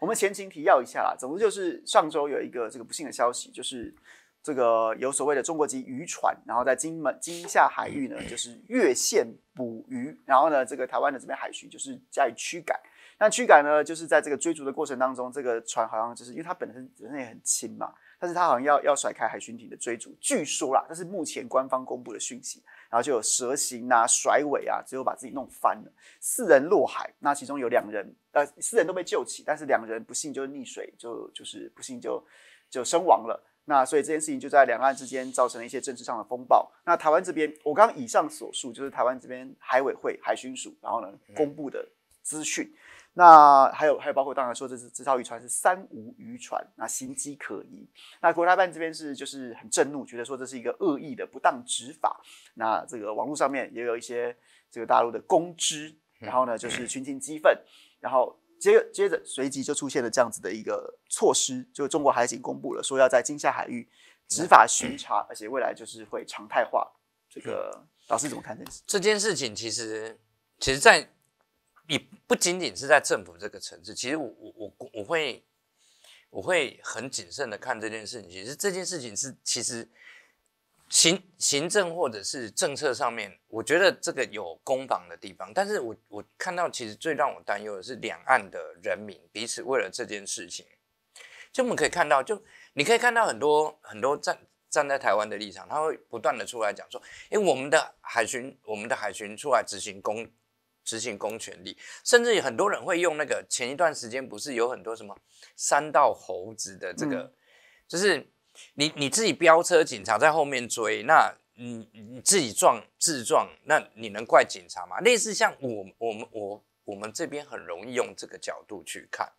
我们前情提要一下啦，总之就是上周有一个这个不幸的消息，就是这个有所谓的中国籍渔船，然后在金门、金霞海域呢，就是越线捕鱼，然后呢，这个台湾的这边海巡就是加以驱赶，那驱赶呢，就是在这个追逐的过程当中，这个船好像就是因为它本身本身也很轻嘛。但是他好像要要甩开海巡艇的追逐，据说啦，这是目前官方公布的讯息，然后就有蛇形啊、甩尾啊，最后把自己弄翻了，四人落海，那其中有两人呃四人都被救起，但是两人不幸就是溺水，就就是不幸就就身亡了。那所以这件事情就在两岸之间造成了一些政治上的风暴。那台湾这边我刚以上所述就是台湾这边海委会、海巡署，然后呢公布的资讯。那还有还有，包括当然说，这是这艘渔船是三无渔船，那形迹可疑。那国家办这边是就是很震怒，觉得说这是一个恶意的不当执法。那这个网络上面也有一些这个大陆的公知，然后呢就是群情激愤，然后接接着随即就出现了这样子的一个措施，就中国海警公布了说要在金夏海域执法巡查，而且未来就是会常态化。这个老师怎么看这件事？这件事情其实其实在。也不仅仅是在政府这个层次，其实我我我我会，我会很谨慎的看这件事情。其实这件事情是，其实行行政或者是政策上面，我觉得这个有攻防的地方。但是，我我看到其实最让我担忧的是两岸的人民彼此为了这件事情，就我们可以看到，就你可以看到很多很多站站在台湾的立场，他会不断的出来讲说，哎，我们的海巡，我们的海巡出来执行公执行公权力，甚至很多人会用那个前一段时间不是有很多什么三道猴子的这个，就是你你自己飙车，警察在后面追，那你你自己撞自撞，那你能怪警察吗？类似像我我们我我们这边很容易用这个角度去看，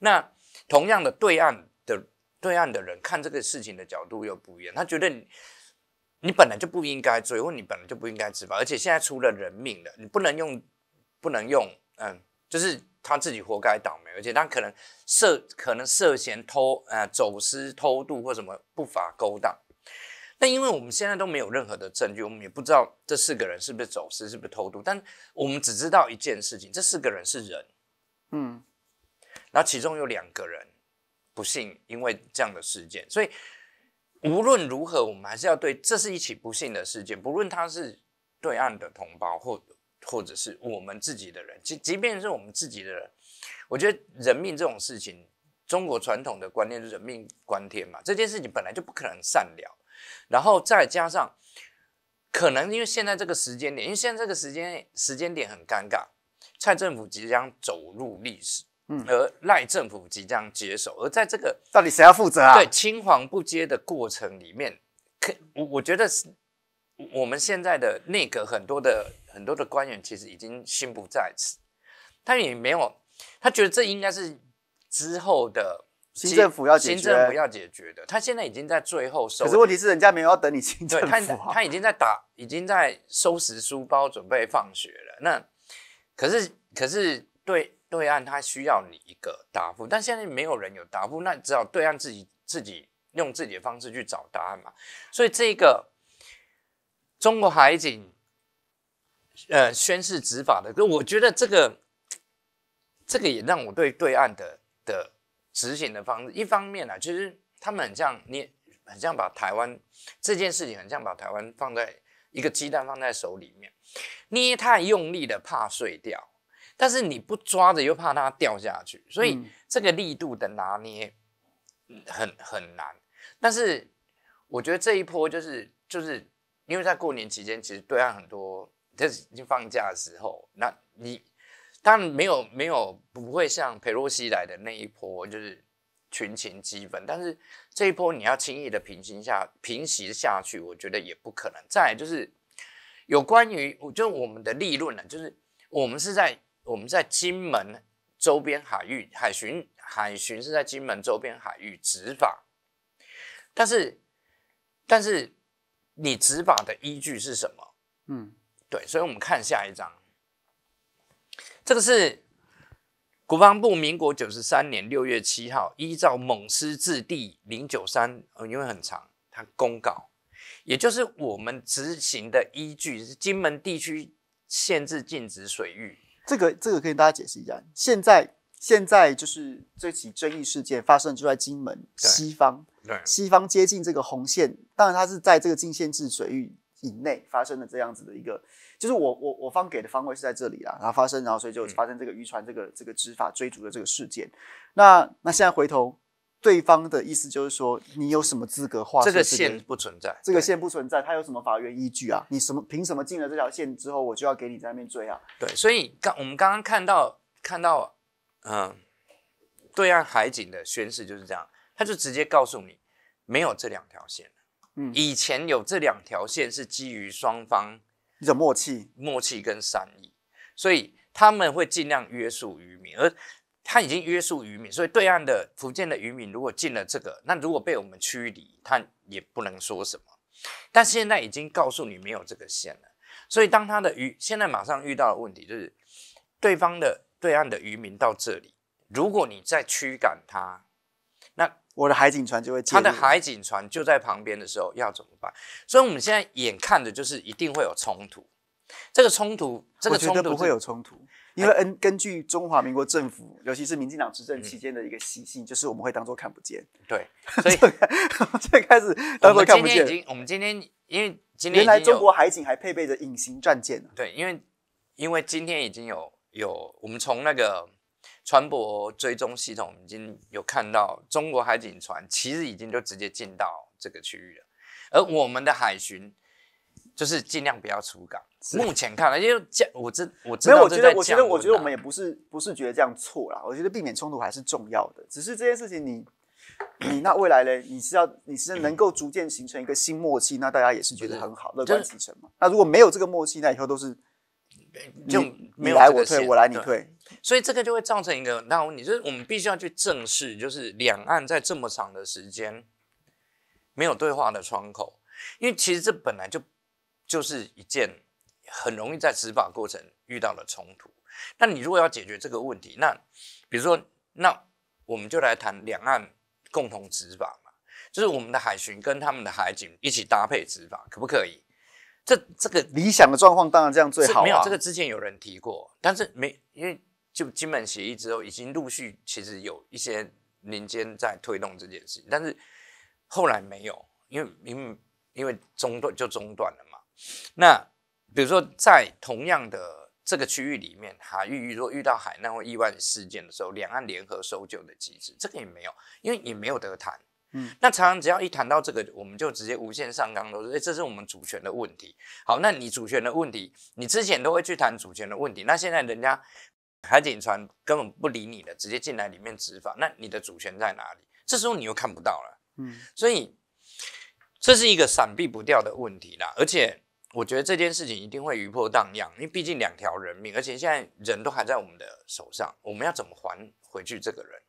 那同样的对岸的对岸的人看这个事情的角度又不一样，他觉得你本来就不应该追，或你本来就不应该执法，而且现在出了人命了，你不能用。不能用，嗯，就是他自己活该倒霉，而且他可能涉可能涉嫌偷，呃，走私、偷渡或什么不法勾当。那因为我们现在都没有任何的证据，我们也不知道这四个人是不是走私，是不是偷渡，但我们只知道一件事情：这四个人是人，嗯，然后其中有两个人不幸因为这样的事件，所以无论如何，我们还是要对这是一起不幸的事件，不论他是对岸的同胞或。或者是我们自己的人，即即便是我们自己的人，我觉得人命这种事情，中国传统的观念是人命关天嘛。这件事情本来就不可能善了，然后再加上可能因为现在这个时间点，因为现在这个时间时间点很尴尬，蔡政府即将走入历史，嗯，而赖政府即将接手，而在这个到底谁要负责啊？对，青黄不接的过程里面，可我我觉得是，我们现在的内阁很多的。很多的官员其实已经心不在此，他也没有，他觉得这应该是之后的新政府要解决，新政府要解决的。他现在已经在最后收可是问题是人家没有要等你新政府，他他已经在打，已经在收拾书包准备放学了。那可是可是对对岸他需要你一个答复，但现在没有人有答复，那只好对岸自己自己用自己的方式去找答案嘛。所以这个中国海警。呃，宣誓执法的，我觉得这个，这个也让我对对岸的的执行的方式，一方面呢，就是他们很像捏，很像把台湾这件事情，很像把台湾放在一个鸡蛋放在手里面，捏太用力的怕碎掉，但是你不抓着又怕它掉下去，所以这个力度的拿捏很很难。但是我觉得这一波就是就是因为在过年期间，其实对岸很多。这已经放假的时候，那你，然没有没有不会像佩洛西来的那一波，就是群情激愤。但是这一波你要轻易的平息下平息下去，我觉得也不可能。再就是有关于，就我们的利润呢，就是我们是在我们在金门周边海域海巡海巡是在金门周边海域执法，但是但是你执法的依据是什么？嗯。对，所以我们看下一章。这个是国防部民国九十三年六月七号，依照《猛狮字第零九三》呃，因为很长，它公告，也就是我们执行的依据是金门地区限制禁止水域。这个这个可以大家解释一下。现在现在就是这起争议事件发生就在金门西方，对，西方接近这个红线，当然它是在这个禁限制水域。以内发生的这样子的一个，就是我我我方给的方位是在这里啦，然后发生，然后所以就发生这个渔船这个这个执法追逐的这个事件。那那现在回头，对方的意思就是说，你有什么资格画这个线？不存在，这个线不存在，他有什么法院依据啊？你什么凭什么进了这条线之后，我就要给你在那边追啊？对，所以刚我们刚刚看到看到，嗯，对岸海警的宣誓就是这样，他就直接告诉你，没有这两条线。以前有这两条线是基于双方一种默契、默契跟善意，所以他们会尽量约束渔民。而他已经约束渔民，所以对岸的福建的渔民如果进了这个，那如果被我们驱离，他也不能说什么。但现在已经告诉你没有这个线了，所以当他的渔现在马上遇到的问题就是，对方的对岸的渔民到这里，如果你再驱赶他，那。我的海警船就会，他的海警船就在旁边的时候要怎么办？所以我们现在眼看的就是一定会有冲突。这个冲突，这个冲突不会有冲突，因为嗯，根据中华民国政府，尤其是民进党执政期间的一个习性，就是我们会当做看不见。对，所以最开始当做看不见。已经，我们今天因为原来中国海警还配备着隐形战舰呢。对，因为因为今天已经有有我们从那个。船舶追踪系统已经有看到中国海警船，其实已经就直接进到这个区域了。而我们的海巡就是尽量不要出港。目前看来，因为这我这我没有，我觉得我觉得我觉得我们也不是不是觉得这样错啦。我觉得避免冲突还是重要的。只是这件事情，你你那未来呢？你是要你是能够逐渐形成一个新默契，那大家也是觉得很好，乐观其成嘛。那如果没有这个默契，那以后都是就你来我退，我来你退。所以这个就会造成一个那问题，就是我们必须要去正视，就是两岸在这么长的时间没有对话的窗口，因为其实这本来就就是一件很容易在执法过程遇到的冲突。那你如果要解决这个问题，那比如说，那我们就来谈两岸共同执法嘛，就是我们的海巡跟他们的海警一起搭配执法，可不可以？这这个理想的状况当然这样最好啊。没有这个之前有人提过，但是没因为。就金门协议之后，已经陆续其实有一些民间在推动这件事，但是后来没有，因为因因为中断就中断了嘛。那比如说在同样的这个区域里面，哈遇遇如果遇到海难或意外事件的时候，两岸联合搜救的机制这个也没有，因为也没有得谈。嗯，那常常只要一谈到这个，我们就直接无限上纲，都说哎，这是我们主权的问题。好，那你主权的问题，你之前都会去谈主权的问题，那现在人家。海警船根本不理你了，直接进来里面执法，那你的主权在哪里？这时候你又看不到了，嗯，所以这是一个闪避不掉的问题啦。而且我觉得这件事情一定会余波荡漾，因为毕竟两条人命，而且现在人都还在我们的手上，我们要怎么还回去？这个人，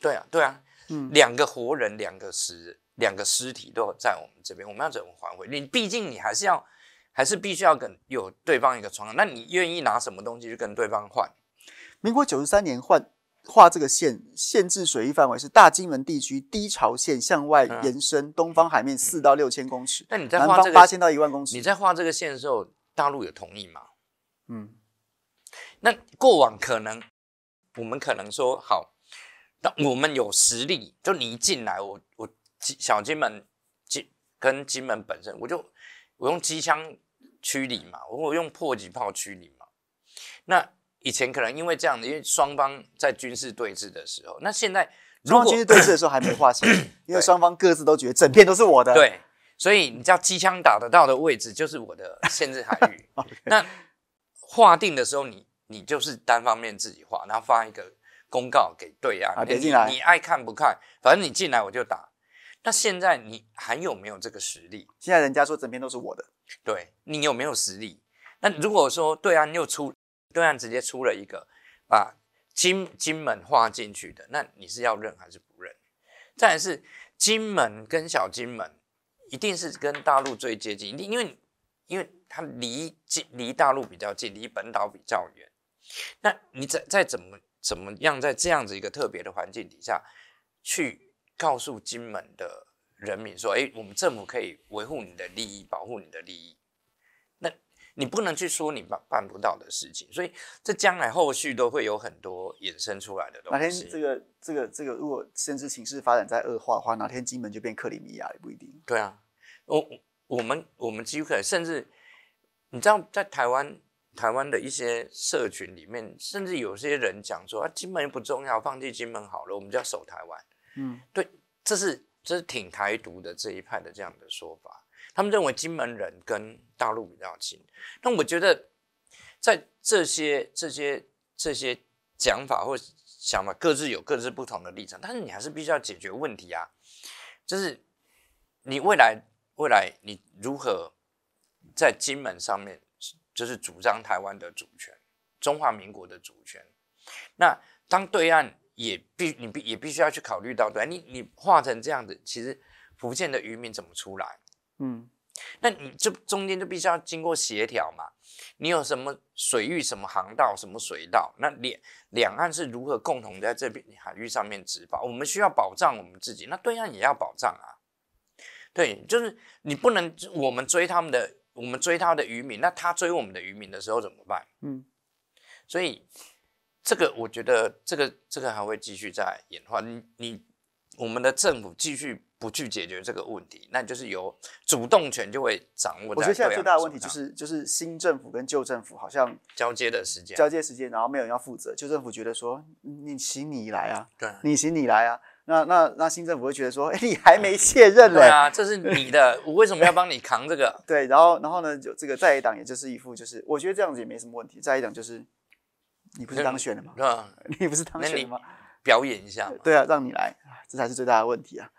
对啊，对啊，嗯，两个活人，两个死，两个尸体都在我们这边，我们要怎么还回？你毕竟你还是要。还是必须要跟有对方一个床，那你愿意拿什么东西去跟对方换？民国九十三年换画这个线，限制水域范围是大金门地区低潮线向外延伸，东方海面四到六千公尺，你在方八千到一万公尺。你在画这个线的时候，大陆有同意吗？嗯，那过往可能我们可能说好，那我们有实力，就你一进来，我我小金门跟跟金门本身，我就我用机枪。驱离嘛，我用迫击炮驱离嘛。那以前可能因为这样的，因为双方在军事对峙的时候，那现在如果军事对峙的时候还没划线，因为双方各自都觉得整片都是我的，对，所以你知道机枪打得到的位置就是我的限制海域。那划定的时候，你你就是单方面自己划，然后发一个公告给对岸，打进来，你爱看不看，反正你进来我就打。那现在你还有没有这个实力？现在人家说整片都是我的。对，你有没有实力？那如果说对岸又出，对岸直接出了一个把金金门划进去的，那你是要认还是不认？再是金门跟小金门，一定是跟大陆最接近，因为因为它离离大陆比较近，离本岛比较远。那你在再怎么怎么样，在这样子一个特别的环境底下，去告诉金门的？人民说：“哎，我们政府可以维护你的利益，保护你的利益。那你不能去说你办办不到的事情。所以，这将来后续都会有很多衍生出来的东西。哪天这个、这个、这个，如果甚至形势发展再恶化的话，哪天金门就变克里米亚也不一定。对啊，我我们我们几乎可能甚至你知道，在台湾台湾的一些社群里面，甚至有些人讲说啊，金门不重要，放弃金门好了，我们就要守台湾。嗯，对，这是。”这是挺台独的这一派的这样的说法，他们认为金门人跟大陆比较亲。那我觉得，在这些、这些、这些讲法或想法，各自有各自不同的立场，但是你还是必须要解决问题啊。就是你未来、未来，你如何在金门上面，就是主张台湾的主权、中华民国的主权？那当对岸。也必你必也必须要去考虑到对，你你画成这样子，其实福建的渔民怎么出来？嗯，那你这中间就必须要经过协调嘛。你有什么水域、什么航道、什么水道？那两两岸是如何共同在这边海域上面执法？我们需要保障我们自己，那对岸也要保障啊。对，就是你不能我们追他们的，我们追他的渔民，那他追我们的渔民的时候怎么办？嗯，所以。这个我觉得，这个这个还会继续在演化。你你我们的政府继续不去解决这个问题，那就是由主动权就会掌握。我觉得现在最大的问题就是就是新政府跟旧政府好像交接的时间交接时间，然后没有人要负责。旧政府觉得说你行你来啊，对，你行你来啊。那那那新政府会觉得说，哎，你还没卸任嘞，对啊，这是你的，我为什么要帮你扛这个？对，然后然后呢，就这个再一档，也就是一副，就是我觉得这样子也没什么问题。再一档就是。你不是当选了吗？你不是当选了吗？表演一下，对啊，让你来，这才是最大的问题啊。